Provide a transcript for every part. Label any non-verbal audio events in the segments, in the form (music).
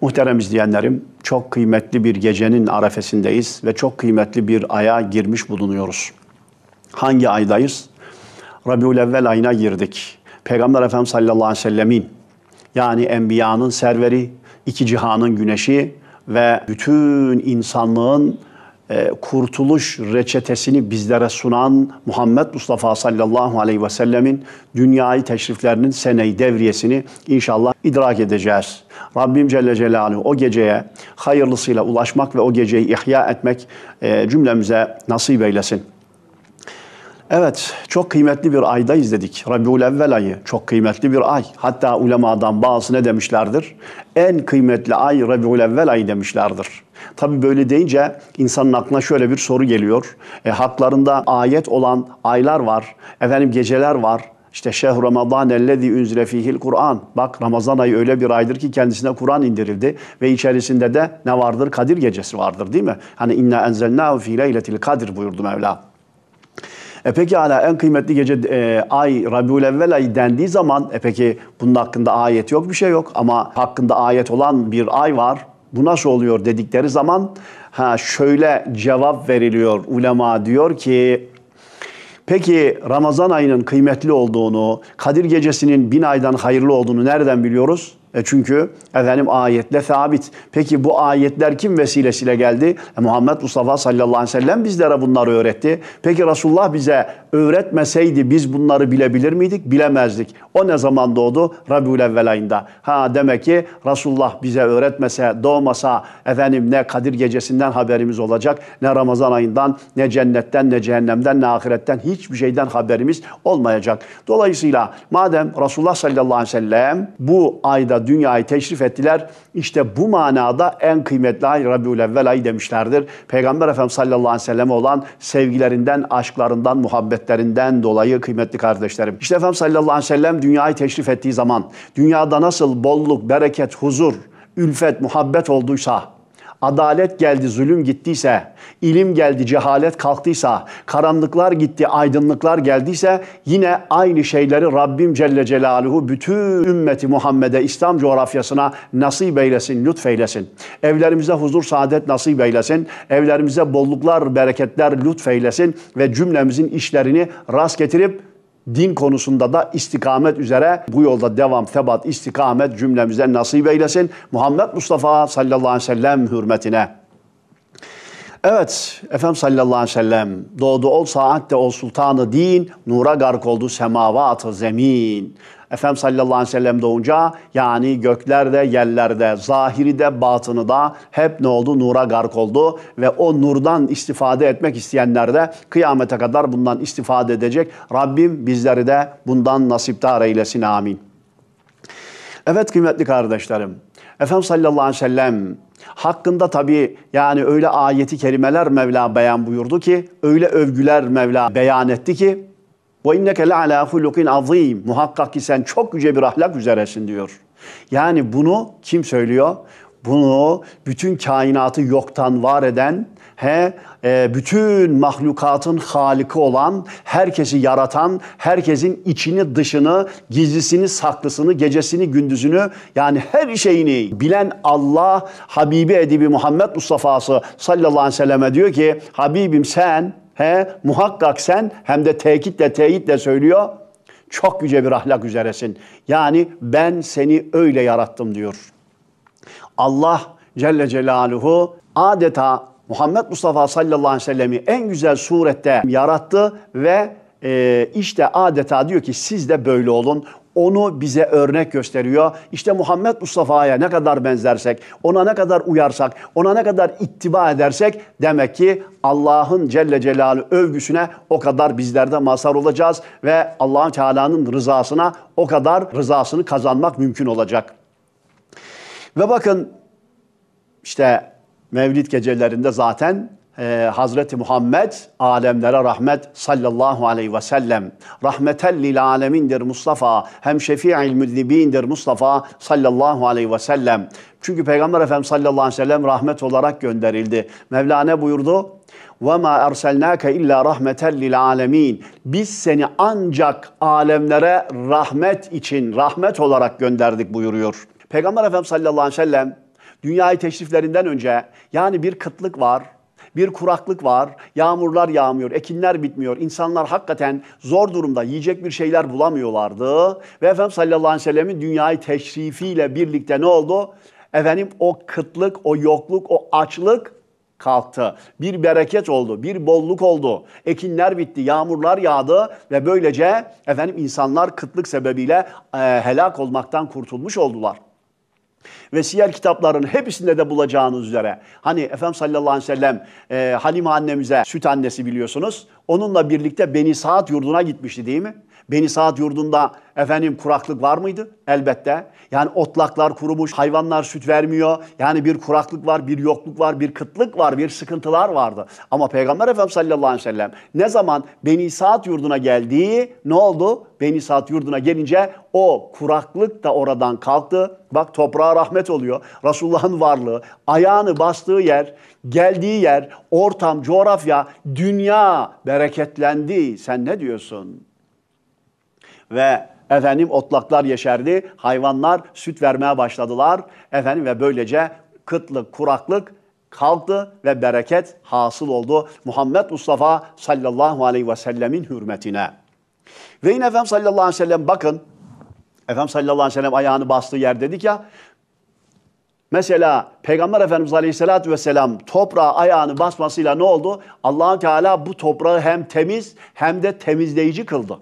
Muhterem izleyenlerim, çok kıymetli bir gecenin arefesindeyiz ve çok kıymetli bir aya girmiş bulunuyoruz. Hangi aydayız? Rabiul Evvel ayına girdik. Peygamber Efendimiz sallallahu aleyhi ve sellemin yani enbiyanın serveri, iki cihanın güneşi ve bütün insanlığın e, kurtuluş reçetesini bizlere sunan Muhammed Mustafa sallallahu aleyhi ve sellemin dünyayı teşriflerinin seneyi devriyesini inşallah idrak edeceğiz. Rabbim Celle Celaluhu o geceye hayırlısıyla ulaşmak ve o geceyi ihya etmek e, cümlemize nasip eylesin. Evet, çok kıymetli bir aydayız dedik. Rabiul Evvel ayı çok kıymetli bir ay. Hatta ulemadan bazı ne demişlerdir? En kıymetli ay Rabiul Evvel ayı demişlerdir. Tabii böyle deyince insanın aklına şöyle bir soru geliyor. E, haklarında ayet olan aylar var, efendim geceler var, İşte şehr Ramazan ellezî unzile fihil Kur'an. Bak Ramazan ayı öyle bir aydır ki kendisine Kur'an indirildi ve içerisinde de ne vardır? Kadir gecesi vardır değil mi? Hani inna enzelnâhu fî leyletil kadir buyurdu Mevla. E peki hala en kıymetli gece e, ay Rabiul Evvel ayı dendiği zaman e peki bunun hakkında ayet yok bir şey yok ama hakkında ayet olan bir ay var. Bu nasıl oluyor dedikleri zaman ha şöyle cevap veriliyor. Ulema diyor ki Peki Ramazan ayının kıymetli olduğunu, Kadir gecesinin bin aydan hayırlı olduğunu nereden biliyoruz? E çünkü efendim ayetle sabit. Peki bu ayetler kim vesilesiyle geldi? E Muhammed Mustafa sallallahu aleyhi ve sellem bizlere bunları öğretti. Peki Resulullah bize öğretmeseydi biz bunları bilebilir miydik? Bilemezdik. O ne zaman doğdu? Rabiul evvel ayında. Ha demek ki Resulullah bize öğretmese, doğmasa efendim ne Kadir gecesinden haberimiz olacak, ne Ramazan ayından, ne cennetten, ne cehennemden, ne ahiretten hiçbir şeyden haberimiz olmayacak. Dolayısıyla madem Resulullah sallallahu aleyhi ve sellem bu ayda dünyayı teşrif ettiler. İşte bu manada en kıymetli ay Rabiul Evvel ayı demişlerdir. Peygamber Efendimiz sallallahu aleyhi ve selleme olan sevgilerinden, aşklarından, muhabbetlerinden dolayı kıymetli kardeşlerim. İşte Efendimiz sallallahu aleyhi ve sellem dünyayı teşrif ettiği zaman dünyada nasıl bolluk, bereket, huzur, ülfet, muhabbet olduysa adalet geldi, zulüm gittiyse, ilim geldi, cehalet kalktıysa, karanlıklar gitti, aydınlıklar geldiyse yine aynı şeyleri Rabbim Celle Celaluhu bütün ümmeti Muhammed'e, İslam coğrafyasına nasip eylesin, lütfeylesin. Evlerimize huzur, saadet nasip eylesin. Evlerimize bolluklar, bereketler lütfeylesin ve cümlemizin işlerini rast getirip din konusunda da istikamet üzere bu yolda devam, febat, istikamet cümlemize nasip eylesin. Muhammed Mustafa sallallahu aleyhi ve sellem hürmetine. Evet, Efendimiz sallallahu aleyhi ve sellem doğdu ol saatte ol sultanı din, nura gark oldu semavatı zemin. Efendimiz sallallahu aleyhi ve sellem doğunca yani göklerde, yerlerde, zahiri de, batını da hep ne oldu? Nura gark oldu ve o nurdan istifade etmek isteyenler de kıyamete kadar bundan istifade edecek. Rabbim bizleri de bundan nasiptar eylesin. Amin. Evet kıymetli kardeşlerim. Efendimiz sallallahu aleyhi ve sellem hakkında tabi yani öyle ayeti kerimeler Mevla beyan buyurdu ki öyle övgüler Mevla beyan etti ki ve inneke le'ala hulukin azim. Muhakkak ki sen çok yüce bir ahlak üzeresin diyor. Yani bunu kim söylüyor? Bunu bütün kainatı yoktan var eden, he, e, bütün mahlukatın haliki olan, herkesi yaratan, herkesin içini dışını, gizlisini saklısını, gecesini gündüzünü yani her şeyini bilen Allah Habibi Edibi Muhammed Mustafa'sı sallallahu aleyhi ve selleme diyor ki Habibim sen He, muhakkak sen hem de tekitle teyitle söylüyor. Çok yüce bir ahlak üzeresin. Yani ben seni öyle yarattım diyor. Allah Celle Celaluhu adeta Muhammed Mustafa sallallahu aleyhi ve sellemi en güzel surette yarattı ve e, işte adeta diyor ki siz de böyle olun onu bize örnek gösteriyor. İşte Muhammed Mustafa'ya ne kadar benzersek, ona ne kadar uyarsak, ona ne kadar ittiba edersek demek ki Allah'ın Celle Celalü övgüsüne o kadar bizlerde mazhar olacağız ve Allah'ın Teala'nın rızasına o kadar rızasını kazanmak mümkün olacak. Ve bakın işte Mevlid gecelerinde zaten e, Hazreti Muhammed alemlere rahmet sallallahu aleyhi ve sellem. Rahmeten lil alemindir Mustafa. Hem şefi'il müllibindir Mustafa sallallahu aleyhi ve sellem. Çünkü Peygamber Efendimiz sallallahu aleyhi ve sellem rahmet olarak gönderildi. Mevlana buyurdu? Ve ma اَرْسَلْنَاكَ illa rahmeten lil alemin. Biz seni ancak alemlere rahmet için, rahmet olarak gönderdik buyuruyor. Peygamber Efendimiz sallallahu aleyhi ve sellem dünyayı teşriflerinden önce yani bir kıtlık var, bir kuraklık var, yağmurlar yağmıyor, ekinler bitmiyor. insanlar hakikaten zor durumda yiyecek bir şeyler bulamıyorlardı. Ve Efendimiz sallallahu aleyhi ve sellemin dünyayı teşrifiyle birlikte ne oldu? Efendim o kıtlık, o yokluk, o açlık kalktı. Bir bereket oldu, bir bolluk oldu. Ekinler bitti, yağmurlar yağdı ve böylece efendim insanlar kıtlık sebebiyle e, helak olmaktan kurtulmuş oldular. Ve siyer kitapların hepsinde de bulacağınız üzere. Hani Efendimiz sallallahu aleyhi ve sellem e, Halime annemize süt annesi biliyorsunuz. Onunla birlikte Beni Saat yurduna gitmişti değil mi? Beni Saat yurdunda efendim kuraklık var mıydı? Elbette. Yani otlaklar kurumuş, hayvanlar süt vermiyor. Yani bir kuraklık var, bir yokluk var, bir kıtlık var, bir sıkıntılar vardı. Ama Peygamber Efendimiz sallallahu aleyhi ve sellem ne zaman Beni Saat yurduna geldiği ne oldu? Beni Saat yurduna gelince o kuraklık da oradan kalktı. Bak toprağa rahmet oluyor. Resulullah'ın varlığı, ayağını bastığı yer, geldiği yer, ortam, coğrafya, dünya bereketlendi. Sen ne diyorsun? ve efendim otlaklar yeşerdi. Hayvanlar süt vermeye başladılar. Efendim ve böylece kıtlık, kuraklık kalktı ve bereket hasıl oldu Muhammed Mustafa sallallahu aleyhi ve sellemin hürmetine. Ve yine Efendimiz sallallahu aleyhi ve sellem bakın Efendimiz sallallahu aleyhi ve sellem ayağını bastığı yer dedik ya Mesela Peygamber Efendimiz Aleyhisselatü Vesselam toprağa ayağını basmasıyla ne oldu? allah Teala bu toprağı hem temiz hem de temizleyici kıldı.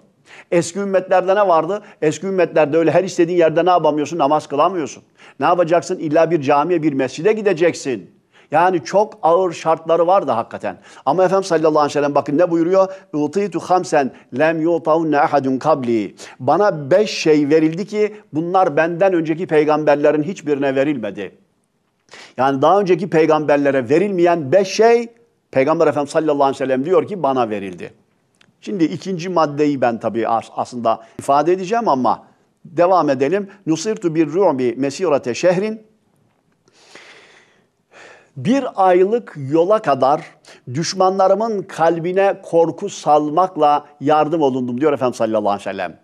Eski ümmetlerde ne vardı? Eski ümmetlerde öyle her istediğin yerde ne yapamıyorsun? Namaz kılamıyorsun. Ne yapacaksın? İlla bir camiye, bir mescide gideceksin. Yani çok ağır şartları vardı hakikaten. Ama Efendimiz sallallahu aleyhi ve sellem bakın ne buyuruyor? Utitu hamsen lem yutavunne ahadun kabli. Bana beş şey verildi ki bunlar benden önceki peygamberlerin hiçbirine verilmedi. Yani daha önceki peygamberlere verilmeyen beş şey Peygamber Efendimiz sallallahu aleyhi ve sellem diyor ki bana verildi. Şimdi ikinci maddeyi ben tabii aslında ifade edeceğim ama devam edelim. Nusirtu bir ru'bi mesirate şehrin bir aylık yola kadar düşmanlarımın kalbine korku salmakla yardım olundum diyor Efendimiz sallallahu aleyhi ve sellem.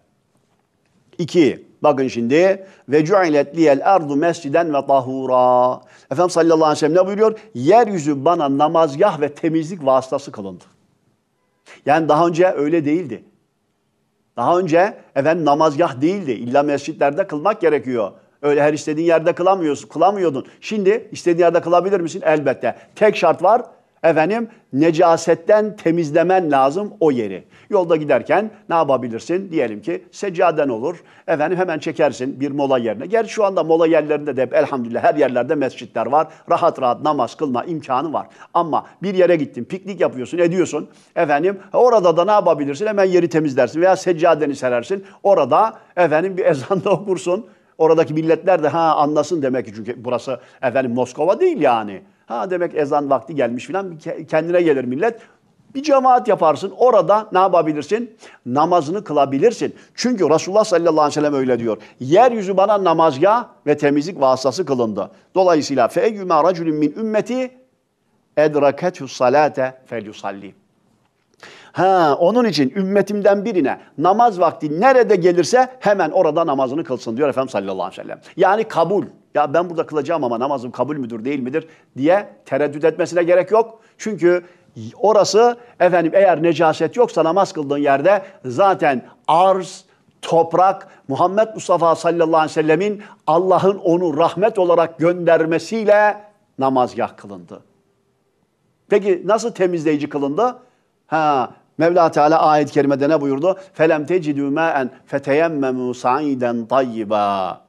İki, bakın şimdi ve cu'ilet liyel ardu mesciden ve tahura. Efendimiz sallallahu aleyhi ve sellem ne buyuruyor? Yeryüzü bana namazgah ve temizlik vasıtası kılındı. Yani daha önce öyle değildi. Daha önce efendim namazgah değildi. İlla mescitlerde kılmak gerekiyor. Öyle her istediğin yerde kılamıyorsun, kılamıyordun. Şimdi istediğin yerde kılabilir misin? Elbette. Tek şart var, Efendim necasetten temizlemen lazım o yeri. Yolda giderken ne yapabilirsin? Diyelim ki seccaden olur. Efendim hemen çekersin bir mola yerine. gel şu anda mola yerlerinde de elhamdülillah her yerlerde mescitler var. Rahat rahat namaz kılma imkanı var. Ama bir yere gittin piknik yapıyorsun ediyorsun. Efendim orada da ne yapabilirsin? Hemen yeri temizlersin veya seccadeni serersin. Orada efendim bir ezan da okursun. Oradaki milletler de ha anlasın demek ki çünkü burası efendim Moskova değil yani. Ha demek ezan vakti gelmiş filan kendine gelir millet. Bir cemaat yaparsın orada ne yapabilirsin? Namazını kılabilirsin. Çünkü Resulullah sallallahu aleyhi ve sellem öyle diyor. Yeryüzü bana namazgah ve temizlik vasıtası kılındı. Dolayısıyla fe eyyüme racülün min ümmeti edraketü salate felyusalli. Ha, onun için ümmetimden birine namaz vakti nerede gelirse hemen orada namazını kılsın diyor Efendimiz sallallahu aleyhi ve sellem. Yani kabul. Ya ben burada kılacağım ama namazım kabul müdür değil midir diye tereddüt etmesine gerek yok. Çünkü orası efendim eğer necaset yoksa namaz kıldığın yerde zaten arz, toprak Muhammed Mustafa sallallahu aleyhi ve sellemin Allah'ın onu rahmet olarak göndermesiyle namazgah kılındı. Peki nasıl temizleyici kılındı? Ha, Mevla Teala ayet-i kerimede ne buyurdu? Felem tecidü ma'en feteyemmemu sa'iden tayyiba.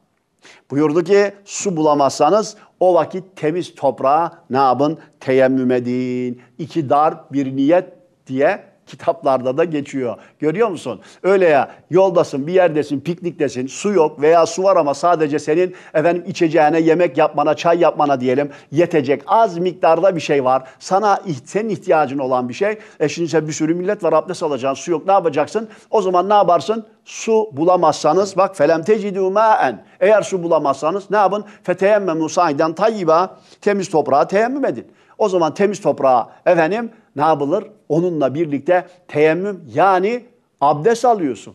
Buyurdu ki su bulamazsanız o vakit temiz toprağa ne yapın? Teyemmüm edin. İki dar bir niyet diye kitaplarda da geçiyor. Görüyor musun? Öyle ya yoldasın, bir yerdesin, pikniktesin, su yok veya su var ama sadece senin efendim içeceğine, yemek yapmana, çay yapmana diyelim yetecek az miktarda bir şey var. Sana senin ihtiyacın olan bir şey. E şimdi sen bir sürü millet var abdest alacaksın, su yok ne yapacaksın? O zaman ne yaparsın? Su bulamazsanız bak felem tecidû mâen. Eğer su bulamazsanız ne yapın? Feteyemmemû sahiden tayyiba. Temiz toprağa teyemmüm edin. O zaman temiz toprağa efendim ne yapılır? Onunla birlikte teyemmüm yani abdest alıyorsun.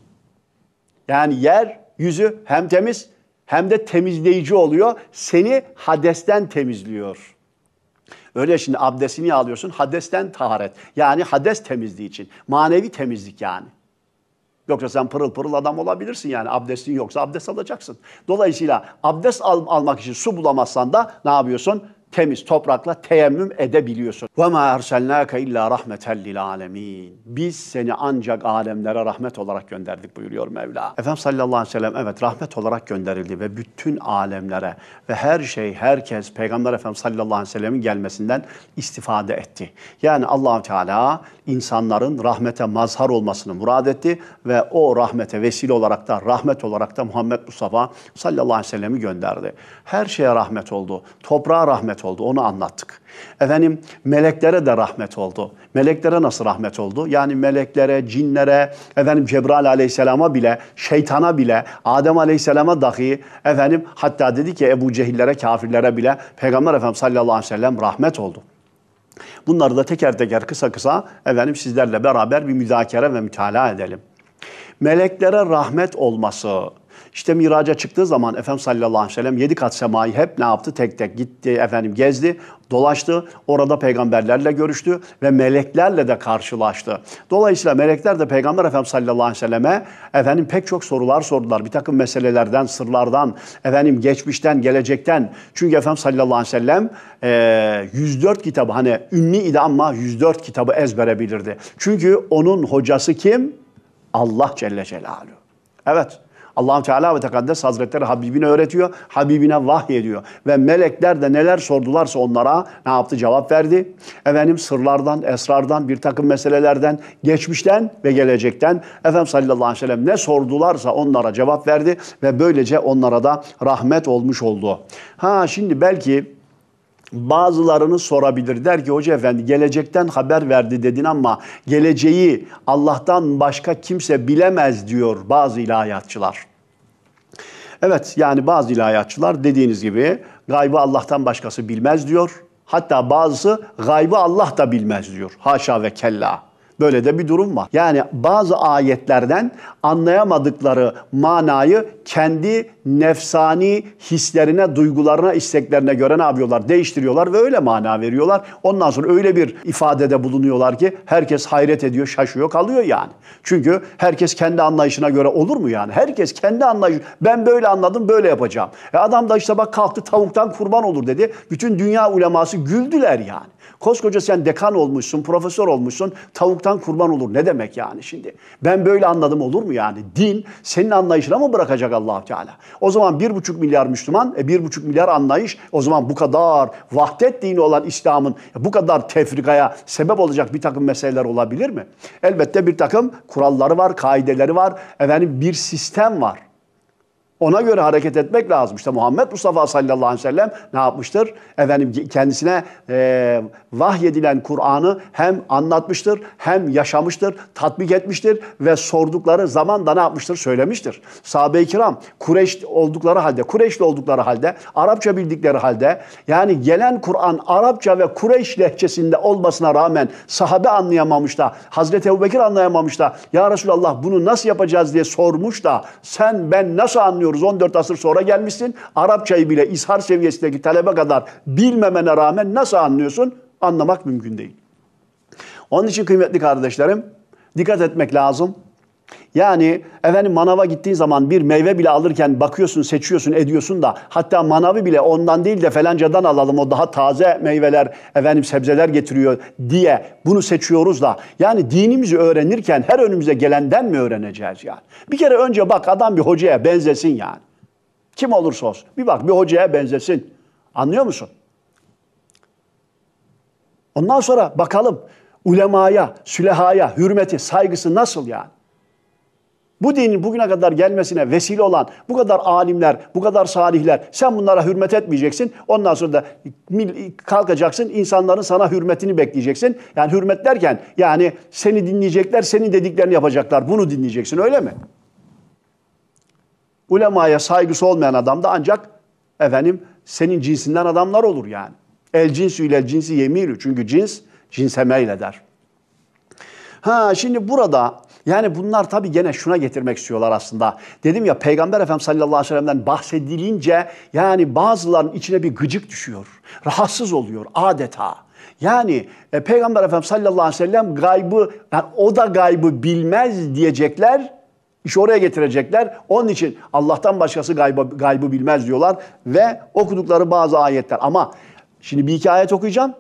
Yani yer, yüzü hem temiz hem de temizleyici oluyor. Seni hadesten temizliyor. Öyle şimdi abdestini alıyorsun hadesten taharet. Yani hades temizliği için. Manevi temizlik yani. Yoksa sen pırıl pırıl adam olabilirsin yani abdestin yoksa abdest alacaksın. Dolayısıyla abdest al- almak için su bulamazsan da ne yapıyorsun? temiz toprakla teyemmüm edebiliyorsun. Ve ma erselnake illa rahmeten lil alemin. Biz seni ancak alemlere rahmet olarak gönderdik buyuruyor Mevla. Efendimiz sallallahu aleyhi ve sellem evet rahmet olarak gönderildi ve bütün alemlere ve her şey herkes Peygamber Efendimiz sallallahu aleyhi ve sellemin gelmesinden istifade etti. Yani Allahu Teala insanların rahmete mazhar olmasını murad etti ve o rahmete vesile olarak da rahmet olarak da Muhammed Mustafa sallallahu aleyhi ve sellemi gönderdi. Her şeye rahmet oldu. Toprağa rahmet rahmet oldu. Onu anlattık. Efendim meleklere de rahmet oldu. Meleklere nasıl rahmet oldu? Yani meleklere, cinlere, efendim Cebrail aleyhisselama bile, şeytana bile, Adem aleyhisselama dahi efendim hatta dedi ki Ebu Cehillere, kafirlere bile Peygamber Efendimiz sallallahu aleyhi ve sellem rahmet oldu. Bunları da teker teker kısa kısa efendim sizlerle beraber bir müzakere ve mütalaa edelim. Meleklere rahmet olması, işte miraca çıktığı zaman Efendim sallallahu aleyhi ve sellem yedi kat semayı hep ne yaptı? Tek tek gitti efendim gezdi, dolaştı. Orada peygamberlerle görüştü ve meleklerle de karşılaştı. Dolayısıyla melekler de Peygamber Efendim sallallahu aleyhi ve selleme efendim pek çok sorular sordular. Bir takım meselelerden, sırlardan, efendim geçmişten, gelecekten. Çünkü Efendim sallallahu aleyhi ve sellem e, 104 kitabı hani ünlü idi ama 104 kitabı ezbere bilirdi. Çünkü onun hocası kim? Allah Celle Celaluhu. Evet allah Teala ve Tekaddes Hazretleri Habibine öğretiyor, Habibine ediyor Ve melekler de neler sordularsa onlara ne yaptı? Cevap verdi. Efendim sırlardan, esrardan, bir takım meselelerden, geçmişten ve gelecekten Efendim sallallahu aleyhi ve sellem ne sordularsa onlara cevap verdi ve böylece onlara da rahmet olmuş oldu. Ha şimdi belki Bazılarını sorabilir. Der ki hoca efendi gelecekten haber verdi dedin ama geleceği Allah'tan başka kimse bilemez diyor bazı ilahiyatçılar. Evet yani bazı ilahiyatçılar dediğiniz gibi gaybı Allah'tan başkası bilmez diyor. Hatta bazısı gaybı Allah da bilmez diyor. Haşa ve kella. Böyle de bir durum var. Yani bazı ayetlerden anlayamadıkları manayı kendi nefsani hislerine, duygularına, isteklerine göre ne yapıyorlar? Değiştiriyorlar ve öyle mana veriyorlar. Ondan sonra öyle bir ifadede bulunuyorlar ki herkes hayret ediyor, şaşıyor, kalıyor yani. Çünkü herkes kendi anlayışına göre olur mu yani? Herkes kendi anlayışı, ben böyle anladım, böyle yapacağım. E adam da işte bak kalktı tavuktan kurban olur dedi. Bütün dünya uleması güldüler yani. Koskoca sen dekan olmuşsun, profesör olmuşsun. Tavuktan kurban olur. Ne demek yani şimdi? Ben böyle anladım olur mu yani? Din senin anlayışına mı bırakacak allah Teala? O zaman bir buçuk milyar Müslüman, e, bir buçuk milyar anlayış. O zaman bu kadar vahdet dini olan İslam'ın bu kadar tefrikaya sebep olacak bir takım meseleler olabilir mi? Elbette bir takım kuralları var, kaideleri var. Efendim bir sistem var. Ona göre hareket etmek lazım. İşte Muhammed Mustafa sallallahu aleyhi ve sellem ne yapmıştır? Efendim kendisine e, vahyedilen Kur'an'ı hem anlatmıştır, hem yaşamıştır, tatbik etmiştir ve sordukları zaman da ne yapmıştır? Söylemiştir. Sahabe-i kiram Kureyş oldukları halde, Kureyşli oldukları halde, Arapça bildikleri halde yani gelen Kur'an Arapça ve Kureyş lehçesinde olmasına rağmen sahabe anlayamamış da, Hazreti Ebu Bekir anlayamamış da, Ya Resulallah bunu nasıl yapacağız diye sormuş da sen ben nasıl anlıyorum? anlamıyoruz. 14 asır sonra gelmişsin. Arapçayı bile ishar seviyesindeki talebe kadar bilmemene rağmen nasıl anlıyorsun? Anlamak mümkün değil. Onun için kıymetli kardeşlerim dikkat etmek lazım. Yani efendim manava gittiğin zaman bir meyve bile alırken bakıyorsun, seçiyorsun, ediyorsun da hatta manavı bile ondan değil de felancadan alalım o daha taze meyveler, efendim sebzeler getiriyor diye bunu seçiyoruz da. Yani dinimizi öğrenirken her önümüze gelenden mi öğreneceğiz yani? Bir kere önce bak adam bir hocaya benzesin yani. Kim olursa olsun. Bir bak bir hocaya benzesin. Anlıyor musun? Ondan sonra bakalım ulemaya, sülehaya hürmeti, saygısı nasıl yani? Bu dinin bugüne kadar gelmesine vesile olan bu kadar alimler, bu kadar salihler sen bunlara hürmet etmeyeceksin. Ondan sonra da kalkacaksın insanların sana hürmetini bekleyeceksin. Yani hürmet derken yani seni dinleyecekler, senin dediklerini yapacaklar. Bunu dinleyeceksin öyle mi? Ulemaya saygısı olmayan adam da ancak efendim senin cinsinden adamlar olur yani. El cinsü ile cinsi yemirü. Çünkü cins cinsemeyle der. Ha şimdi burada yani bunlar tabii gene şuna getirmek istiyorlar aslında. Dedim ya Peygamber Efendimiz sallallahu aleyhi ve sellem'den bahsedilince yani bazıların içine bir gıcık düşüyor. Rahatsız oluyor adeta. Yani e, Peygamber Efendimiz sallallahu aleyhi ve sellem gaybı, yani o da gaybı bilmez diyecekler. İşi oraya getirecekler. Onun için Allah'tan başkası gaybı, gaybı bilmez diyorlar. Ve okudukları bazı ayetler. Ama şimdi bir iki ayet okuyacağım.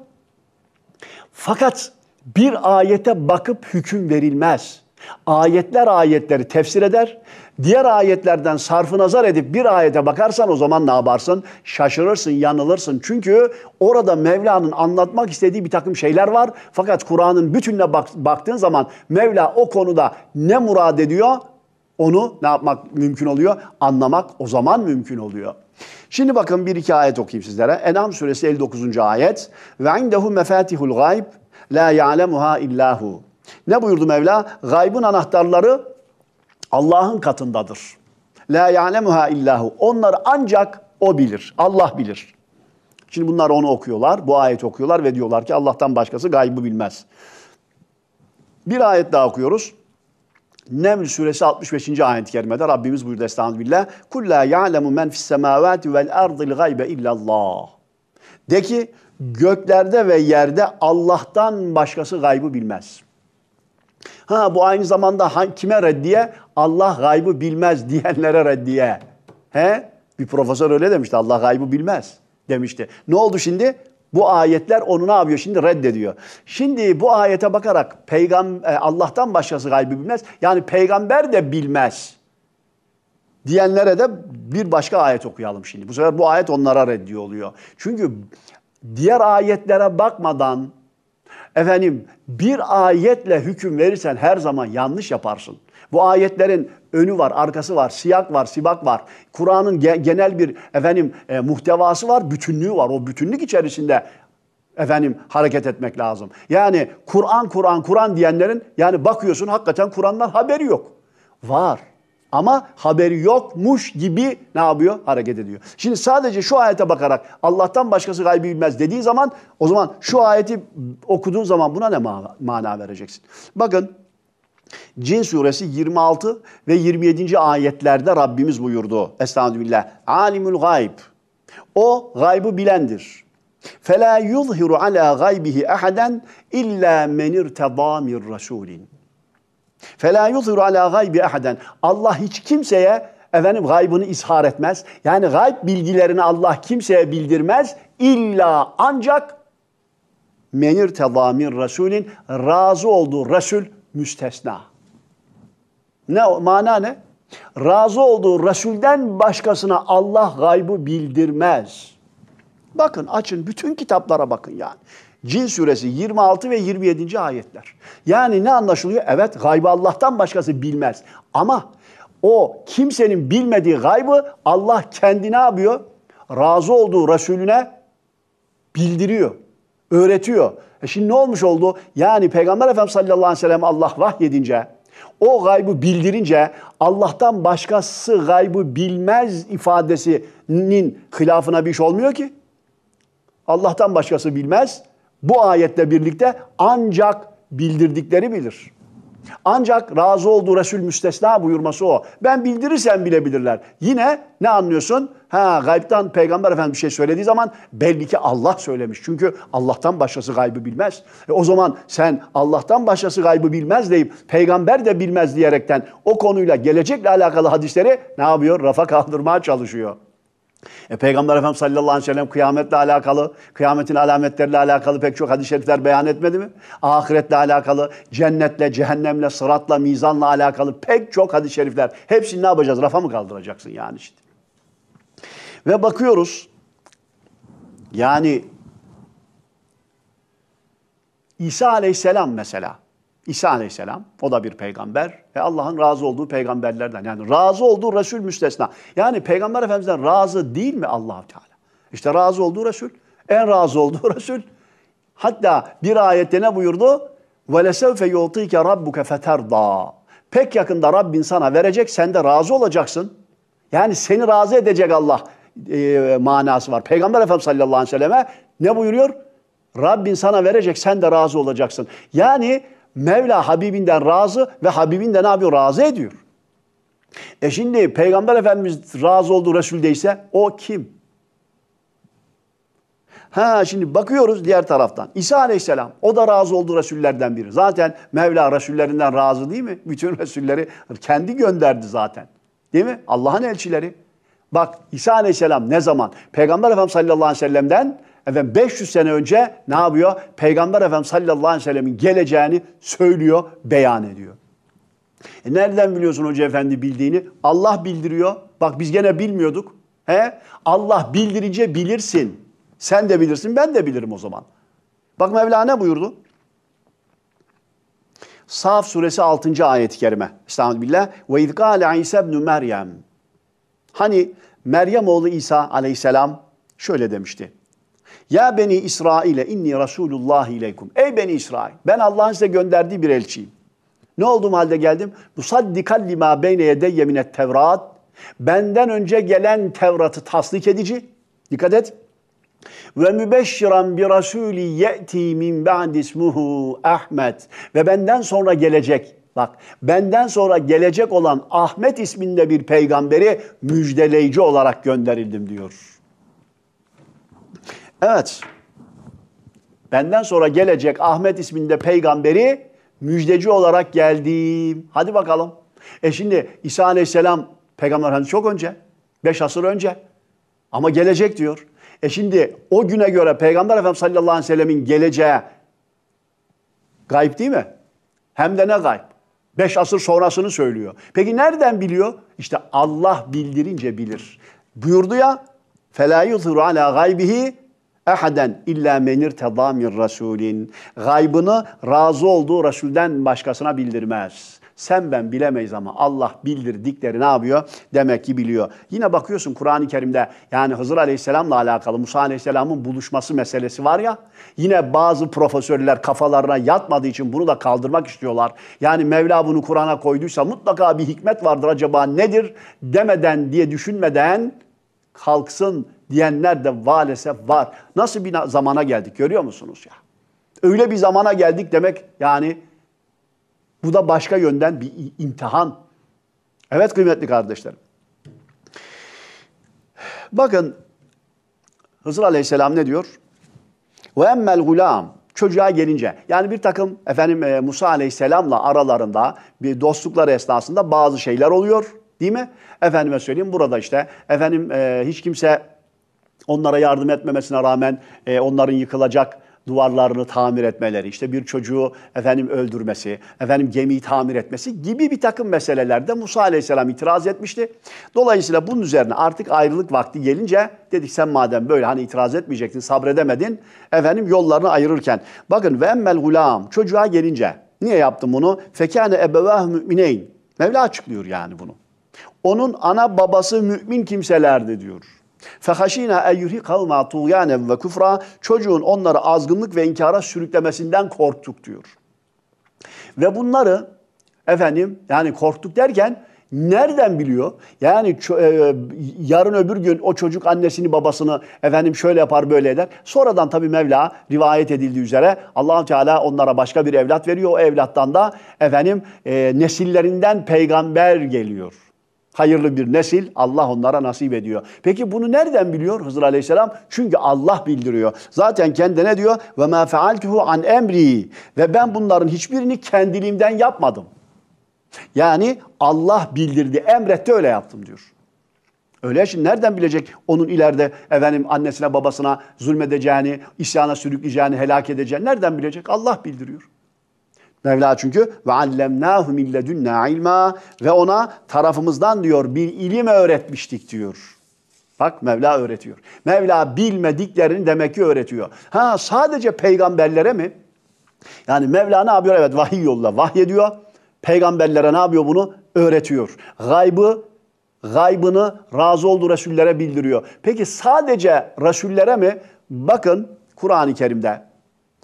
Fakat bir ayete bakıp hüküm verilmez. Ayetler ayetleri tefsir eder. Diğer ayetlerden sarfı nazar edip bir ayete bakarsan o zaman ne yaparsın? Şaşırırsın, yanılırsın. Çünkü orada Mevla'nın anlatmak istediği bir takım şeyler var. Fakat Kur'an'ın bütününe bak, baktığın zaman Mevla o konuda ne murad ediyor? Onu ne yapmak mümkün oluyor? Anlamak o zaman mümkün oluyor. Şimdi bakın bir iki ayet okuyayım sizlere. Enam suresi 59. ayet. Ve indehu mefatihul gayb la ya'lemuha illahu. Ne buyurdu Mevla? Gaybın anahtarları Allah'ın katındadır. La ya'lemuha illahu. Onları ancak o bilir. Allah bilir. Şimdi bunlar onu okuyorlar, bu ayet okuyorlar ve diyorlar ki Allah'tan başkası gaybı bilmez. Bir ayet daha okuyoruz. Neml suresi 65. ayet-i kerimede Rabbimiz buyurdu Estağfirullah. Kul la ya'lemu men fis semavati vel ardil gaybe illallah. De ki göklerde ve yerde Allah'tan başkası gaybı bilmez. Ha bu aynı zamanda kime reddiye? Allah gaybı bilmez diyenlere reddiye. He? Bir profesör öyle demişti. Allah gaybı bilmez demişti. Ne oldu şimdi? Bu ayetler onu ne yapıyor? Şimdi reddediyor. Şimdi bu ayete bakarak Peygamber Allah'tan başkası gaybı bilmez. Yani peygamber de bilmez diyenlere de bir başka ayet okuyalım şimdi. Bu sefer bu ayet onlara reddiye oluyor. Çünkü diğer ayetlere bakmadan Efendim bir ayetle hüküm verirsen her zaman yanlış yaparsın. Bu ayetlerin önü var, arkası var, siyak var, sibak var. Kur'an'ın ge- genel bir efendim e, muhtevası var, bütünlüğü var. O bütünlük içerisinde efendim hareket etmek lazım. Yani Kur'an, Kur'an, Kur'an diyenlerin yani bakıyorsun hakikaten Kur'an'dan haberi yok. Var. Ama haberi yokmuş gibi ne yapıyor? Hareket ediyor. Şimdi sadece şu ayete bakarak Allah'tan başkası gaybı bilmez dediği zaman o zaman şu ayeti okuduğun zaman buna ne mana vereceksin? Bakın Cin suresi 26 ve 27. ayetlerde Rabbimiz buyurdu. Estağfirullah. Alimul gayb. O gaybı bilendir. فَلَا يُظْهِرُ عَلَى غَيْبِهِ اَحَدًا اِلَّا مَنْ اِرْتَضَى مِنْ رَسُولٍ فَلَا يُظْهِرُ عَلَى غَيْبِ اَحَدًا Allah hiç kimseye efendim gaybını ishar etmez. Yani gayb bilgilerini Allah kimseye bildirmez. İlla ancak menir tedamin Resul'in razı olduğu Resul müstesna. Ne mana ne? Razı olduğu Resul'den başkasına Allah gaybı bildirmez. Bakın açın bütün kitaplara bakın yani. Cin suresi 26 ve 27. ayetler. Yani ne anlaşılıyor? Evet gaybı Allah'tan başkası bilmez. Ama o kimsenin bilmediği gaybı Allah kendi ne yapıyor? Razı olduğu Resulüne bildiriyor, öğretiyor. E şimdi ne olmuş oldu? Yani Peygamber Efendimiz sallallahu aleyhi ve sellem Allah vahyedince, o gaybı bildirince Allah'tan başkası gaybı bilmez ifadesinin hilafına bir iş olmuyor ki. Allah'tan başkası bilmez bu ayetle birlikte ancak bildirdikleri bilir. Ancak razı olduğu Resul müstesna buyurması o. Ben bildirirsem bilebilirler. Yine ne anlıyorsun? Ha gaybtan peygamber efendim bir şey söylediği zaman belli ki Allah söylemiş. Çünkü Allah'tan başkası gaybı bilmez. E o zaman sen Allah'tan başkası gaybı bilmez deyip peygamber de bilmez diyerekten o konuyla gelecekle alakalı hadisleri ne yapıyor? Rafa kaldırmaya çalışıyor. E, Peygamber Efendimiz sallallahu aleyhi ve sellem kıyametle alakalı, kıyametin alametleriyle alakalı pek çok hadis-i şerifler beyan etmedi mi? Ahiretle alakalı, cennetle, cehennemle, sıratla, mizanla alakalı pek çok hadis-i şerifler. Hepsini ne yapacağız? Rafa mı kaldıracaksın yani işte? Ve bakıyoruz, yani İsa aleyhisselam mesela, İsa Aleyhisselam, o da bir peygamber ve Allah'ın razı olduğu peygamberlerden. Yani razı olduğu Resul müstesna. Yani Peygamber Efendimiz'den razı değil mi allah Teala? İşte razı olduğu Resul, en razı olduğu (laughs) Resul. Hatta bir ayette ne buyurdu? وَلَسَوْفَ يُعْطِيكَ رَبُّكَ فَتَرْضَى Pek yakında Rabbin sana verecek, sen de razı olacaksın. Yani seni razı edecek Allah e, manası var. Peygamber Efendimiz sallallahu aleyhi ve selleme ne buyuruyor? Rabbin sana verecek, sen de razı olacaksın. Yani Mevla Habibinden razı ve Habibinden ne yapıyor? Razı ediyor. E şimdi Peygamber Efendimiz razı olduğu Resul'deyse o kim? Ha şimdi bakıyoruz diğer taraftan. İsa Aleyhisselam o da razı oldu Resullerden biri. Zaten Mevla Resullerinden razı değil mi? (laughs) Bütün Resulleri kendi gönderdi zaten. Değil mi? Allah'ın elçileri. Bak İsa Aleyhisselam ne zaman? Peygamber Efendimiz sallallahu aleyhi ve sellem'den Efendim 500 sene önce ne yapıyor? Peygamber Efendimiz sallallahu aleyhi ve sellemin geleceğini söylüyor, beyan ediyor. E nereden biliyorsun hoca efendi bildiğini? Allah bildiriyor. Bak biz gene bilmiyorduk. He? Allah bildirince bilirsin. Sen de bilirsin, ben de bilirim o zaman. Bak Mevla ne buyurdu? Saf suresi 6. ayet-i kerime. Estağfirullah. Ve izgâle İsa ibn Meryem. Hani Meryem oğlu İsa aleyhisselam şöyle demişti. Ya beni İsrail'e inni Resulullah ileykum. Ey beni İsrail ben Allah'ın size gönderdiği bir elçiyim. Ne olduğum halde geldim? Musaddikan lima beyne yedeyye yeminet Tevrat. Benden önce gelen Tevrat'ı tasdik edici. Dikkat et. Ve mübeşşiran bir rasuli ye'ti min ba'd ismuhu Ahmet. Ve benden sonra gelecek. Bak benden sonra gelecek olan Ahmet isminde bir peygamberi müjdeleyici olarak gönderildim diyor. Evet. Benden sonra gelecek Ahmet isminde peygamberi müjdeci olarak geldim. Hadi bakalım. E şimdi İsa Aleyhisselam peygamber hani çok önce. Beş asır önce. Ama gelecek diyor. E şimdi o güne göre Peygamber Efendimiz sallallahu aleyhi ve sellemin geleceği gayb değil mi? Hem de ne gayb? Beş asır sonrasını söylüyor. Peki nereden biliyor? İşte Allah bildirince bilir. Buyurdu ya, فَلَا يُثُرُ عَلَى غَيْبِهِ ehaden illa menir tedamin rasulin. Gaybını razı olduğu Resul'den başkasına bildirmez. Sen ben bilemeyiz ama Allah bildirdikleri ne yapıyor? Demek ki biliyor. Yine bakıyorsun Kur'an-ı Kerim'de yani Hızır Aleyhisselam'la alakalı Musa Aleyhisselam'ın buluşması meselesi var ya. Yine bazı profesörler kafalarına yatmadığı için bunu da kaldırmak istiyorlar. Yani Mevla bunu Kur'an'a koyduysa mutlaka bir hikmet vardır acaba nedir demeden diye düşünmeden kalksın diyenler de maalesef var. Nasıl bir zamana geldik görüyor musunuz ya? Öyle bir zamana geldik demek yani bu da başka yönden bir imtihan. Evet kıymetli kardeşlerim. Bakın Hızır Aleyhisselam ne diyor? Ve emmel gulam çocuğa gelince yani bir takım efendim e, Musa Aleyhisselam'la aralarında bir dostlukları esnasında bazı şeyler oluyor değil mi? Efendime söyleyeyim burada işte efendim e, hiç kimse onlara yardım etmemesine rağmen e, onların yıkılacak duvarlarını tamir etmeleri, işte bir çocuğu efendim öldürmesi, efendim gemiyi tamir etmesi gibi bir takım meselelerde Musa Aleyhisselam itiraz etmişti. Dolayısıyla bunun üzerine artık ayrılık vakti gelince dedik sen madem böyle hani itiraz etmeyecektin, sabredemedin efendim yollarını ayırırken. Bakın ve emmel gulam çocuğa gelince niye yaptım bunu? Fekâne ebevâh mümineyn. Mevla açıklıyor yani bunu. Onun ana babası mümin kimselerdi diyor. فَخَش۪ينَا اَيُّهِ kavma طُغْيَانًا ve kufra çocuğun onları azgınlık ve inkara sürüklemesinden korktuk diyor. Ve bunları efendim yani korktuk derken nereden biliyor? Yani e, e, yarın öbür gün o çocuk annesini babasını efendim şöyle yapar böyle eder. Sonradan tabii Mevla rivayet edildiği üzere allah Teala onlara başka bir evlat veriyor. O evlattan da efendim e, nesillerinden peygamber geliyor. Hayırlı bir nesil Allah onlara nasip ediyor. Peki bunu nereden biliyor Hızır Aleyhisselam? Çünkü Allah bildiriyor. Zaten kendine diyor ve ma fealtuhu an emri ve ben bunların hiçbirini kendiliğimden yapmadım. Yani Allah bildirdi, emretti öyle yaptım diyor. Öyle şimdi nereden bilecek onun ileride efendim annesine babasına zulmedeceğini, isyana sürükleyeceğini, helak edeceğini nereden bilecek? Allah bildiriyor. Mevla çünkü ve allemnahu min ledunna ilma ve ona tarafımızdan diyor bir ilim öğretmiştik diyor. Bak Mevla öğretiyor. Mevla bilmediklerini demek ki öğretiyor. Ha sadece peygamberlere mi? Yani Mevla ne yapıyor? Evet vahiy yolla vahyediyor. Peygamberlere ne yapıyor bunu? Öğretiyor. Gaybı gaybını razı olduğu Resullere bildiriyor. Peki sadece Resullere mi? Bakın Kur'an-ı Kerim'de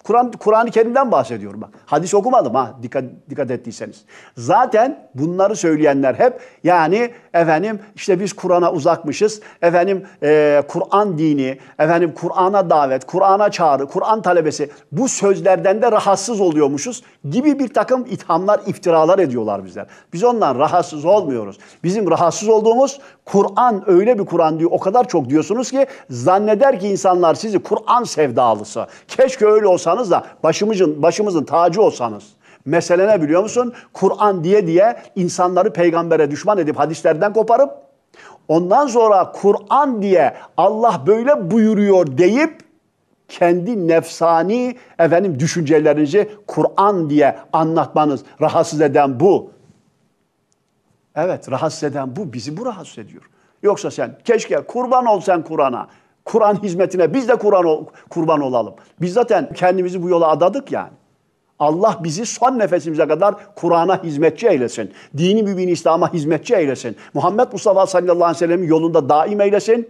Kur'an Kur'an-ı Kerim'den bahsediyorum bak. Hadis okumadım ha dikkat dikkat ettiyseniz. Zaten bunları söyleyenler hep yani efendim işte biz Kur'an'a uzakmışız. Efendim e, Kur'an dini, efendim Kur'an'a davet, Kur'an'a çağrı, Kur'an talebesi bu sözlerden de rahatsız oluyormuşuz gibi bir takım ithamlar, iftiralar ediyorlar bizler. Biz ondan rahatsız olmuyoruz. Bizim rahatsız olduğumuz Kur'an öyle bir Kur'an diyor. O kadar çok diyorsunuz ki zanneder ki insanlar sizi Kur'an sevdalısı. Keşke öyle olsa olsanız da başımızın, başımızın tacı olsanız. Mesele ne biliyor musun? Kur'an diye diye insanları peygambere düşman edip hadislerden koparıp ondan sonra Kur'an diye Allah böyle buyuruyor deyip kendi nefsani efendim düşüncelerinizi Kur'an diye anlatmanız rahatsız eden bu. Evet rahatsız eden bu bizi bu rahatsız ediyor. Yoksa sen keşke kurban olsan Kur'an'a. Kur'an hizmetine biz de Kur'an kurban olalım. Biz zaten kendimizi bu yola adadık yani. Allah bizi son nefesimize kadar Kur'an'a hizmetçi eylesin. Dini mübin İslam'a hizmetçi eylesin. Muhammed Mustafa sallallahu aleyhi ve sellem'in yolunda daim eylesin.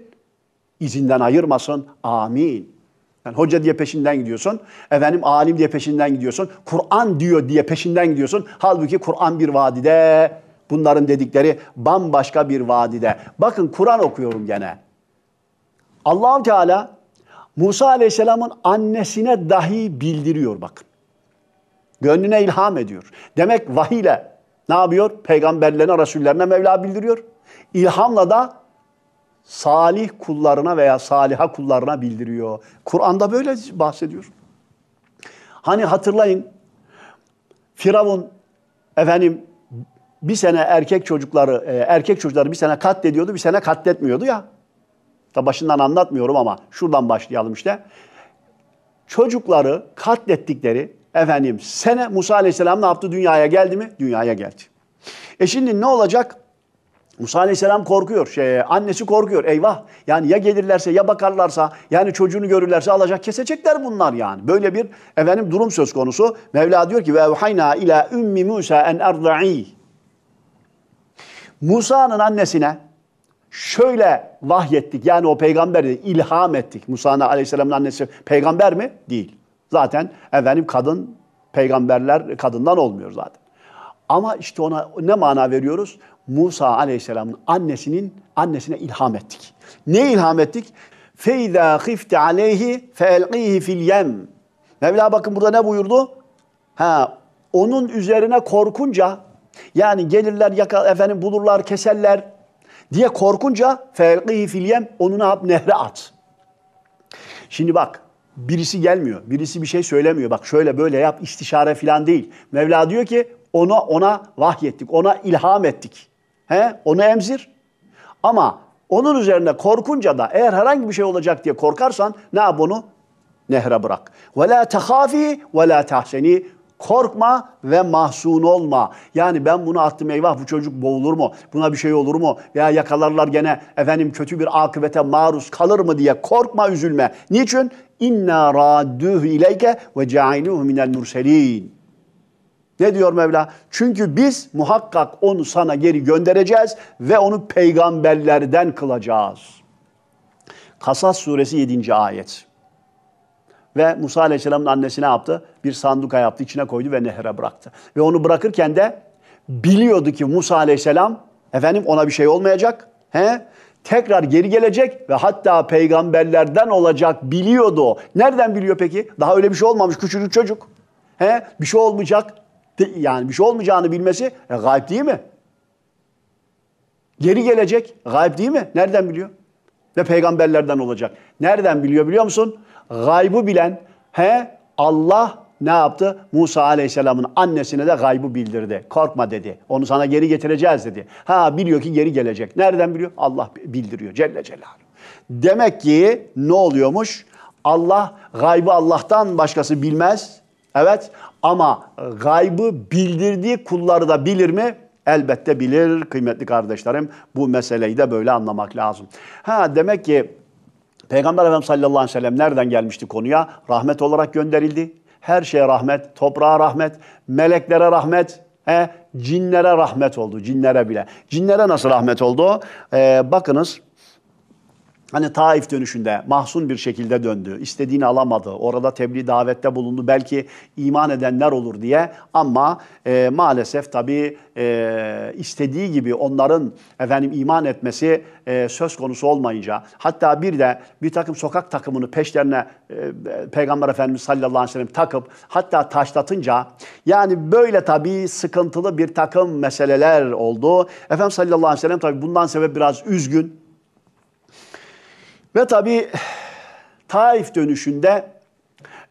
İzinden ayırmasın. Amin. Yani hoca diye peşinden gidiyorsun. Efendim alim diye peşinden gidiyorsun. Kur'an diyor diye peşinden gidiyorsun. Halbuki Kur'an bir vadide. Bunların dedikleri bambaşka bir vadide. Bakın Kur'an okuyorum gene allah Teala Musa Aleyhisselam'ın annesine dahi bildiriyor bakın. Gönlüne ilham ediyor. Demek vahiyle ne yapıyor? Peygamberlerine, Resullerine Mevla bildiriyor. İlhamla da salih kullarına veya saliha kullarına bildiriyor. Kur'an'da böyle bahsediyor. Hani hatırlayın Firavun efendim bir sene erkek çocukları e, erkek çocukları bir sene katlediyordu, bir sene katletmiyordu ya. Da başından anlatmıyorum ama şuradan başlayalım işte. Çocukları katlettikleri efendim sene Musa Aleyhisselam ne yaptı? Dünyaya geldi mi? Dünyaya geldi. E şimdi ne olacak? Musa Aleyhisselam korkuyor. Şey, annesi korkuyor. Eyvah. Yani ya gelirlerse ya bakarlarsa yani çocuğunu görürlerse alacak kesecekler bunlar yani. Böyle bir efendim durum söz konusu. Mevla diyor ki ve evhayna ila ümmi Musa en erda'i. Musa'nın annesine şöyle vahyettik yani o peygamberi ilham ettik. Musa Aleyhisselam'ın annesi peygamber mi? Değil. Zaten efendim kadın peygamberler kadından olmuyor zaten. Ama işte ona ne mana veriyoruz? Musa Aleyhisselam'ın annesinin annesine ilham ettik. Ne ilham ettik? Feyza khifte aleyhi felqihi fil yem. Mevla bakın burada ne buyurdu? Ha, onun üzerine korkunca yani gelirler yakal efendim bulurlar keserler diye korkunca felkihi filyem onu ne yap? Nehre at. Şimdi bak birisi gelmiyor. Birisi bir şey söylemiyor. Bak şöyle böyle yap istişare falan değil. Mevla diyor ki ona ona vahyettik. Ona ilham ettik. He? Onu emzir. Ama onun üzerine korkunca da eğer herhangi bir şey olacak diye korkarsan ne yap onu? Nehre bırak. Ve la tehafi ve la tahseni. Korkma ve mahzun olma. Yani ben bunu attım eyvah bu çocuk boğulur mu? Buna bir şey olur mu? Veya yakalarlar gene efendim kötü bir akıbete maruz kalır mı diye korkma üzülme. Niçin? İnna radühü ileyke ve ceailuhu minel murselin. Ne diyor Mevla? Çünkü biz muhakkak onu sana geri göndereceğiz ve onu peygamberlerden kılacağız. Kasas suresi 7. ayet ve Musa Aleyhisselam'ın annesine yaptı? Bir sanduka yaptı, içine koydu ve nehre bıraktı. Ve onu bırakırken de biliyordu ki Musa Aleyhisselam efendim ona bir şey olmayacak. He? Tekrar geri gelecek ve hatta peygamberlerden olacak biliyordu. Nereden biliyor peki? Daha öyle bir şey olmamış küçücük çocuk. He? Bir şey olmayacak. Yani bir şey olmayacağını bilmesi e, gayb değil mi? Geri gelecek. Gayb değil mi? Nereden biliyor? Ve peygamberlerden olacak. Nereden biliyor biliyor musun? gaybı bilen he Allah ne yaptı? Musa Aleyhisselam'ın annesine de gaybı bildirdi. Korkma dedi. Onu sana geri getireceğiz dedi. Ha biliyor ki geri gelecek. Nereden biliyor? Allah bildiriyor Celle Celaluhu. Demek ki ne oluyormuş? Allah gaybı Allah'tan başkası bilmez. Evet ama gaybı bildirdiği kulları da bilir mi? Elbette bilir kıymetli kardeşlerim. Bu meseleyi de böyle anlamak lazım. Ha demek ki Peygamber Efendimiz sallallahu aleyhi ve sellem nereden gelmişti konuya? Rahmet olarak gönderildi. Her şeye rahmet, toprağa rahmet, meleklere rahmet, he, cinlere rahmet oldu, cinlere bile. Cinlere nasıl rahmet oldu? Ee, bakınız hani Taif dönüşünde mahzun bir şekilde döndü. İstediğini alamadı. Orada tebliğ davette bulundu. Belki iman edenler olur diye ama e, maalesef tabii e, istediği gibi onların efendim iman etmesi e, söz konusu olmayınca hatta bir de bir takım sokak takımını peşlerine e, Peygamber Efendimiz sallallahu aleyhi ve sellem takıp hatta taşlatınca yani böyle tabii sıkıntılı bir takım meseleler oldu. Efendim sallallahu aleyhi ve sellem tabii bundan sebep biraz üzgün. Ve tabi Taif dönüşünde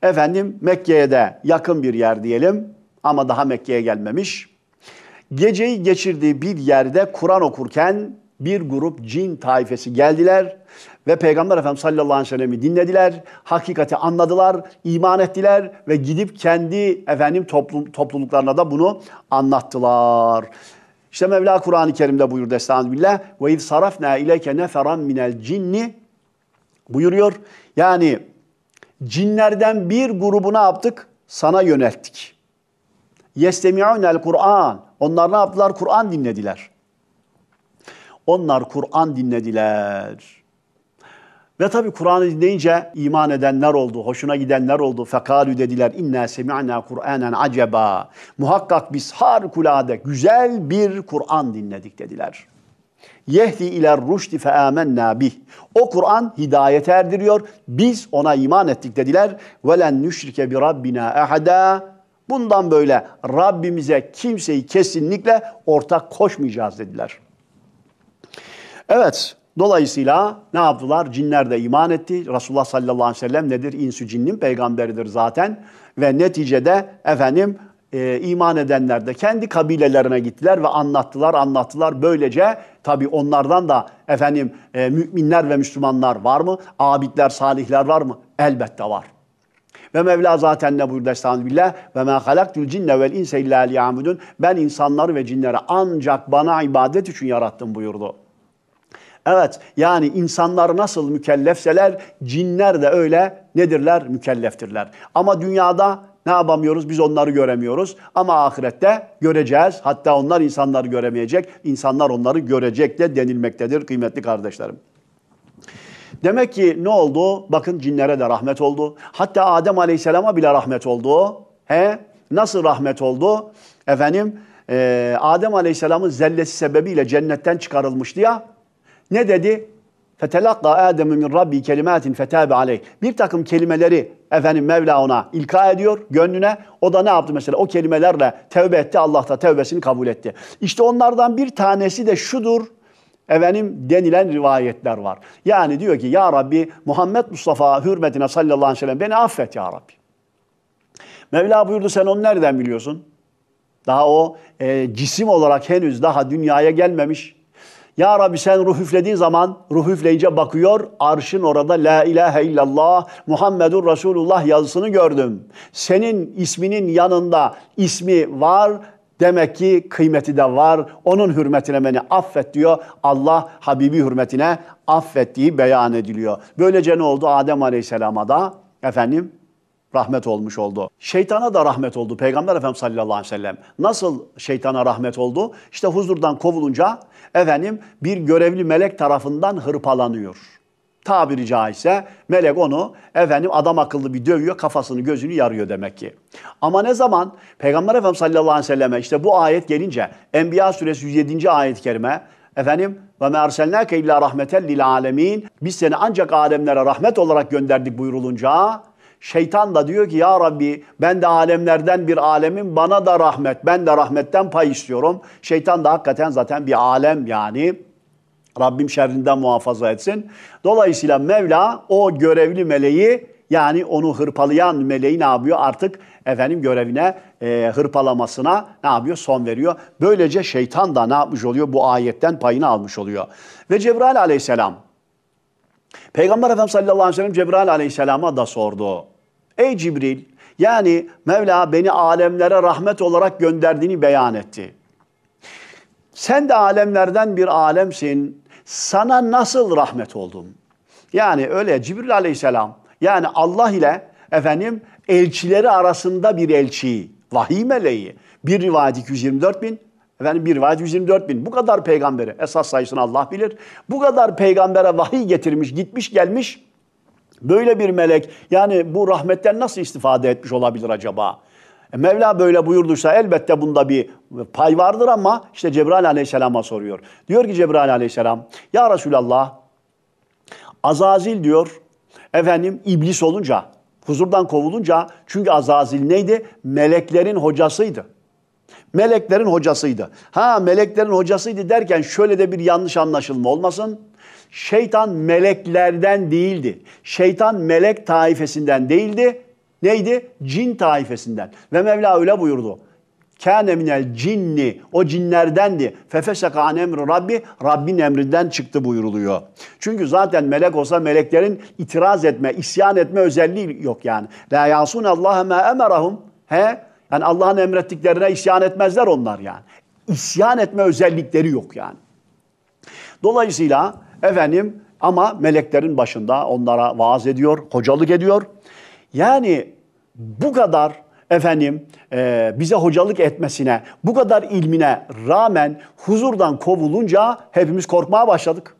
efendim Mekke'ye de yakın bir yer diyelim ama daha Mekke'ye gelmemiş. Geceyi geçirdiği bir yerde Kur'an okurken bir grup cin taifesi geldiler ve Peygamber Efendimiz sallallahu aleyhi ve sellem'i dinlediler. Hakikati anladılar, iman ettiler ve gidip kendi efendim toplum, topluluklarına da bunu anlattılar. İşte Mevla Kur'an-ı Kerim'de buyurdu Estağfirullah. Ve iz sarafna ileyke neferan minel cinni buyuruyor. Yani cinlerden bir grubuna yaptık? Sana yönelttik. Yestemi'unel Kur'an. Onlar ne yaptılar? Kur'an dinlediler. Onlar Kur'an dinlediler. Ve tabi Kur'an'ı dinleyince iman edenler oldu, hoşuna gidenler oldu. Fekalü dediler inna semi'na Kur'anen acaba. Muhakkak biz harikulade güzel bir Kur'an dinledik dediler. Yehdi iler rüşdi fe amennâ bih. O Kur'an hidayet erdiriyor. Biz ona iman ettik dediler. Ve len nüşrike bi rabbina ehadâ. Bundan böyle Rabbimize kimseyi kesinlikle ortak koşmayacağız dediler. Evet, Dolayısıyla ne yaptılar? Cinler de iman etti. Resulullah sallallahu aleyhi ve sellem nedir? İnsü cinnin peygamberidir zaten. Ve neticede efendim e, iman edenler de kendi kabilelerine gittiler ve anlattılar, anlattılar. Böylece tabi onlardan da efendim e, müminler ve Müslümanlar var mı? Abidler, salihler var mı? Elbette var. Ve Mevla zaten ne buyurdu Estağfirullah? Ve men halaktul cinne vel inse illa liyamudun. Ben insanları ve cinleri ancak bana ibadet için yarattım buyurdu. Evet yani insanlar nasıl mükellefseler cinler de öyle nedirler? Mükelleftirler. Ama dünyada ne yapamıyoruz? Biz onları göremiyoruz. Ama ahirette göreceğiz. Hatta onlar insanları göremeyecek. İnsanlar onları görecek de denilmektedir kıymetli kardeşlerim. Demek ki ne oldu? Bakın cinlere de rahmet oldu. Hatta Adem Aleyhisselam'a bile rahmet oldu. He? Nasıl rahmet oldu? Efendim e, Adem Aleyhisselam'ın zellesi sebebiyle cennetten çıkarılmıştı ya. Ne dedi? Fetelakka Adem min Rabbi kelimatin fetabe aleyh. Bir takım kelimeleri Efendim Mevla ona ilka ediyor gönlüne. O da ne yaptı mesela? O kelimelerle tevbe etti. Allah da tevbesini kabul etti. İşte onlardan bir tanesi de şudur efendim denilen rivayetler var. Yani diyor ki ya Rabbi Muhammed Mustafa hürmetine sallallahu aleyhi ve sellem beni affet ya Rabbi. Mevla buyurdu sen onu nereden biliyorsun? Daha o e, cisim olarak henüz daha dünyaya gelmemiş. Ya Rabbi sen ruh üflediğin zaman ruh üfleyince bakıyor arşın orada la ilahe illallah Muhammedur Resulullah yazısını gördüm. Senin isminin yanında ismi var Demek ki kıymeti de var. Onun hürmetine beni affet diyor. Allah Habibi hürmetine affettiği beyan ediliyor. Böylece ne oldu? Adem Aleyhisselam'a da efendim rahmet olmuş oldu. Şeytana da rahmet oldu Peygamber Efendimiz sallallahu aleyhi ve sellem. Nasıl şeytana rahmet oldu? İşte huzurdan kovulunca efendim bir görevli melek tarafından hırpalanıyor. Tabiri caizse melek onu efendim adam akıllı bir dövüyor kafasını gözünü yarıyor demek ki. Ama ne zaman Peygamber Efendimiz sallallahu aleyhi ve selleme işte bu ayet gelince Enbiya suresi 107. ayet-i kerime efendim ve me erselnake illa rahmeten lil alemin biz seni ancak alemlere rahmet olarak gönderdik buyurulunca Şeytan da diyor ki ya Rabbi ben de alemlerden bir alemin bana da rahmet. Ben de rahmetten pay istiyorum. Şeytan da hakikaten zaten bir alem yani. Rabbim şerrinden muhafaza etsin. Dolayısıyla Mevla o görevli meleği yani onu hırpalayan meleği ne yapıyor? Artık efendim görevine, e, hırpalamasına ne yapıyor? Son veriyor. Böylece şeytan da ne yapmış oluyor? Bu ayetten payını almış oluyor. Ve Cebrail aleyhisselam Peygamber Efendimiz sallallahu aleyhi ve sellem Cebrail aleyhisselama da sordu. Ey Cibril yani Mevla beni alemlere rahmet olarak gönderdiğini beyan etti. Sen de alemlerden bir alemsin. Sana nasıl rahmet oldum? Yani öyle Cibril aleyhisselam yani Allah ile efendim elçileri arasında bir elçi, vahiy meleği. Bir rivayet 224 bin, Efendim bir vacip 124 bin. Bu kadar peygambere esas sayısını Allah bilir. Bu kadar peygambere vahiy getirmiş, gitmiş gelmiş. Böyle bir melek yani bu rahmetten nasıl istifade etmiş olabilir acaba? E, Mevla böyle buyurduysa elbette bunda bir pay vardır ama işte Cebrail aleyhisselama soruyor. Diyor ki Cebrail aleyhisselam ya Resulallah Azazil diyor efendim iblis olunca huzurdan kovulunca çünkü Azazil neydi? Meleklerin hocasıydı. Meleklerin hocasıydı. Ha meleklerin hocasıydı derken şöyle de bir yanlış anlaşılma olmasın. Şeytan meleklerden değildi. Şeytan melek taifesinden değildi. Neydi? Cin taifesinden. Ve Mevla öyle buyurdu. Kâne minel cinni. O cinlerdendi. Fefeseka an emri Rabbi. Rabbin emrinden çıktı buyuruluyor. Çünkü zaten melek olsa meleklerin itiraz etme, isyan etme özelliği yok yani. La yasun Allah'a ma emerahum. He? Yani Allah'ın emrettiklerine isyan etmezler onlar yani. İsyan etme özellikleri yok yani. Dolayısıyla efendim ama meleklerin başında onlara vaaz ediyor, hocalık ediyor. Yani bu kadar efendim e, bize hocalık etmesine, bu kadar ilmine rağmen huzurdan kovulunca hepimiz korkmaya başladık.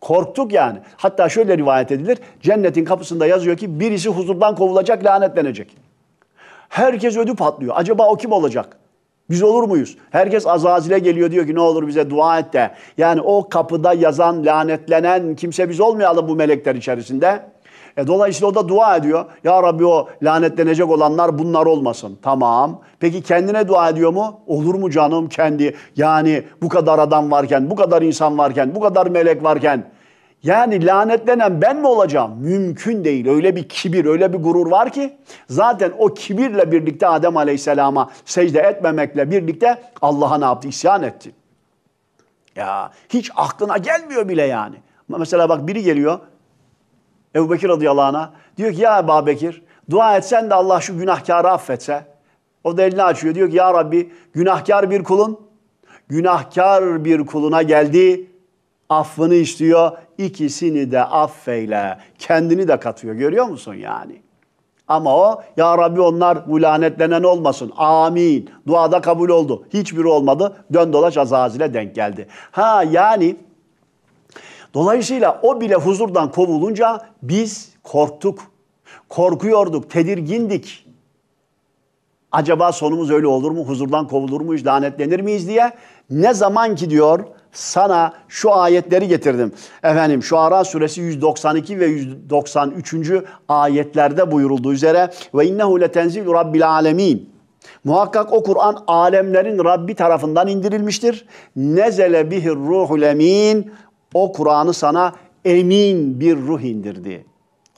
Korktuk yani. Hatta şöyle rivayet edilir. Cennetin kapısında yazıyor ki birisi huzurdan kovulacak, lanetlenecek. Herkes ödü patlıyor. Acaba o kim olacak? Biz olur muyuz? Herkes Azazil'e geliyor diyor ki ne olur bize dua et de. Yani o kapıda yazan, lanetlenen kimse biz olmayalım bu melekler içerisinde. E dolayısıyla o da dua ediyor. Ya Rabbi o lanetlenecek olanlar bunlar olmasın. Tamam. Peki kendine dua ediyor mu? Olur mu canım kendi? Yani bu kadar adam varken, bu kadar insan varken, bu kadar melek varken yani lanetlenen ben mi olacağım? Mümkün değil. Öyle bir kibir, öyle bir gurur var ki zaten o kibirle birlikte Adem Aleyhisselam'a secde etmemekle birlikte Allah'a ne yaptı? İsyan etti. Ya hiç aklına gelmiyor bile yani. Mesela bak biri geliyor Ebu Bekir radıyallahu anh'a. Diyor ki ya Ebu Bekir dua etsen de Allah şu günahkarı affetse. O da elini açıyor. Diyor ki ya Rabbi günahkar bir kulun günahkar bir kuluna geldi affını istiyor. ikisini de affeyle. Kendini de katıyor görüyor musun yani? Ama o ya Rabbi onlar bu lanetlenen olmasın. Amin. Duada kabul oldu. Hiçbiri olmadı. Dön dolaş azazile denk geldi. Ha yani dolayısıyla o bile huzurdan kovulunca biz korktuk. Korkuyorduk, tedirgindik. Acaba sonumuz öyle olur mu? Huzurdan kovulur muyuz, lanetlenir miyiz diye. Ne zaman ki diyor sana şu ayetleri getirdim. Efendim Şu Şuara suresi 192 ve 193. ayetlerde buyurulduğu üzere ve innehu letenzilu rabbil alemin. Muhakkak o Kur'an alemlerin Rabbi tarafından indirilmiştir. Nezele bihir ruhul emin. O Kur'an'ı sana emin bir ruh indirdi.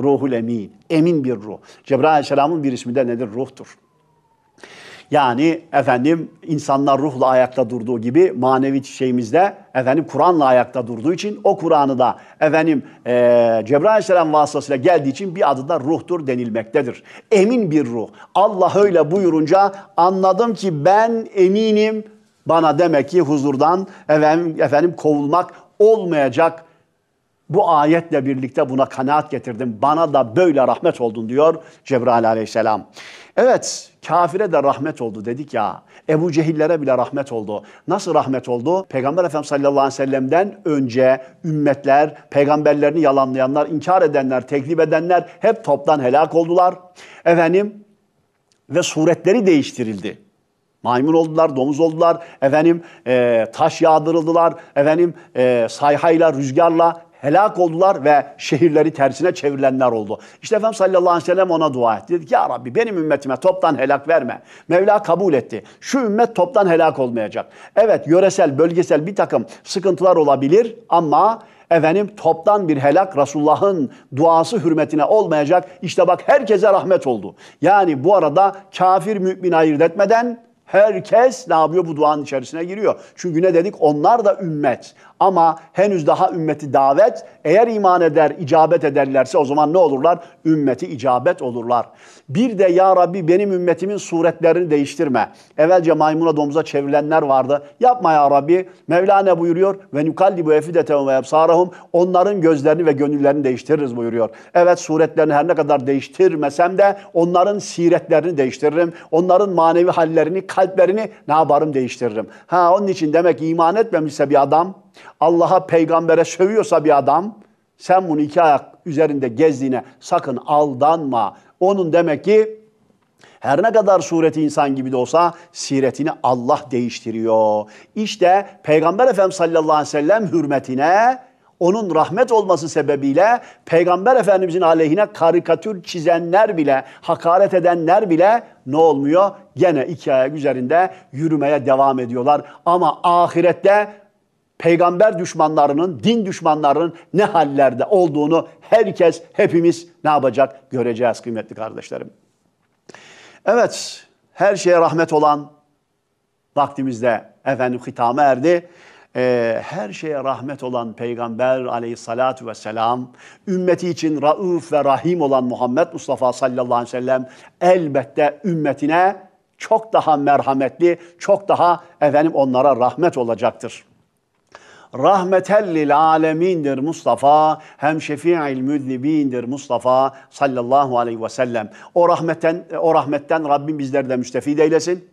Ruhul emin. Emin bir ruh. Cebrail aleyhisselamın bir ismi de nedir? Ruhtur. Yani efendim insanlar ruhla ayakta durduğu gibi manevi şeyimizde efendim Kur'an'la ayakta durduğu için o Kur'an'ı da efendim e, Cebrail Aleyhisselam vasıtasıyla geldiği için bir adı da ruhtur denilmektedir. Emin bir ruh. Allah öyle buyurunca anladım ki ben eminim bana demek ki huzurdan efendim, efendim kovulmak olmayacak bu ayetle birlikte buna kanaat getirdim. Bana da böyle rahmet oldun diyor Cebrail aleyhisselam. Evet, kafire de rahmet oldu dedik ya. Ebu Cehillere bile rahmet oldu. Nasıl rahmet oldu? Peygamber Efendimiz sallallahu aleyhi ve sellem'den önce ümmetler, peygamberlerini yalanlayanlar, inkar edenler, tekzip edenler hep toptan helak oldular. Efendim ve suretleri değiştirildi. Maymun oldular, domuz oldular, efendim e, taş yağdırıldılar, efendim e, sayhayla, rüzgarla helak oldular ve şehirleri tersine çevrilenler oldu. İşte Efendimiz sallallahu aleyhi ve sellem ona dua etti. Dedi ki ya Rabbi benim ümmetime toptan helak verme. Mevla kabul etti. Şu ümmet toptan helak olmayacak. Evet yöresel, bölgesel bir takım sıkıntılar olabilir ama efendim toptan bir helak Resulullah'ın duası hürmetine olmayacak. İşte bak herkese rahmet oldu. Yani bu arada kafir mümin ayırt etmeden herkes ne yapıyor bu duanın içerisine giriyor. Çünkü ne dedik onlar da ümmet. Ama henüz daha ümmeti davet, eğer iman eder, icabet ederlerse o zaman ne olurlar? Ümmeti icabet olurlar. Bir de ya Rabbi benim ümmetimin suretlerini değiştirme. Evvelce maymuna domuza çevrilenler vardı. Yapma ya Rabbi. Mevla ne buyuruyor? Ve nukallibu efidetehum ve ebsarahum. Onların gözlerini ve gönüllerini değiştiririz buyuruyor. Evet suretlerini her ne kadar değiştirmesem de onların siretlerini değiştiririm. Onların manevi hallerini, kalplerini ne yaparım değiştiririm. Ha onun için demek iman etmemişse bir adam Allah'a peygambere sövüyorsa bir adam sen bunu iki ayak üzerinde gezdiğine sakın aldanma. Onun demek ki her ne kadar sureti insan gibi de olsa siretini Allah değiştiriyor. İşte Peygamber Efendimiz sallallahu aleyhi ve sellem hürmetine onun rahmet olması sebebiyle Peygamber Efendimizin aleyhine karikatür çizenler bile, hakaret edenler bile ne olmuyor? Gene iki ayak üzerinde yürümeye devam ediyorlar. Ama ahirette peygamber düşmanlarının, din düşmanlarının ne hallerde olduğunu herkes, hepimiz ne yapacak göreceğiz kıymetli kardeşlerim. Evet, her şeye rahmet olan vaktimizde efendim hitama erdi. Ee, her şeye rahmet olan Peygamber aleyhissalatu vesselam, ümmeti için rauf ve rahim olan Muhammed Mustafa sallallahu aleyhi ve sellem elbette ümmetine çok daha merhametli, çok daha efendim onlara rahmet olacaktır rahmeten lil alemindir Mustafa. Hem şefi'il müdnibindir Mustafa sallallahu aleyhi ve sellem. O rahmetten, o rahmetten Rabbim bizleri de müstefid eylesin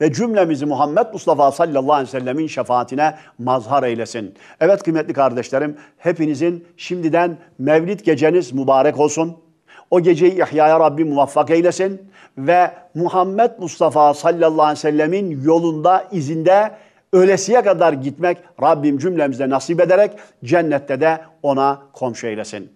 ve cümlemizi Muhammed Mustafa sallallahu aleyhi ve sellemin şefaatine mazhar eylesin. Evet kıymetli kardeşlerim hepinizin şimdiden mevlid geceniz mübarek olsun. O geceyi ihyaya Rabbim muvaffak eylesin ve Muhammed Mustafa sallallahu aleyhi ve sellemin yolunda izinde Ölesiye kadar gitmek Rabbim cümlemize nasip ederek cennette de ona komşu eylesin.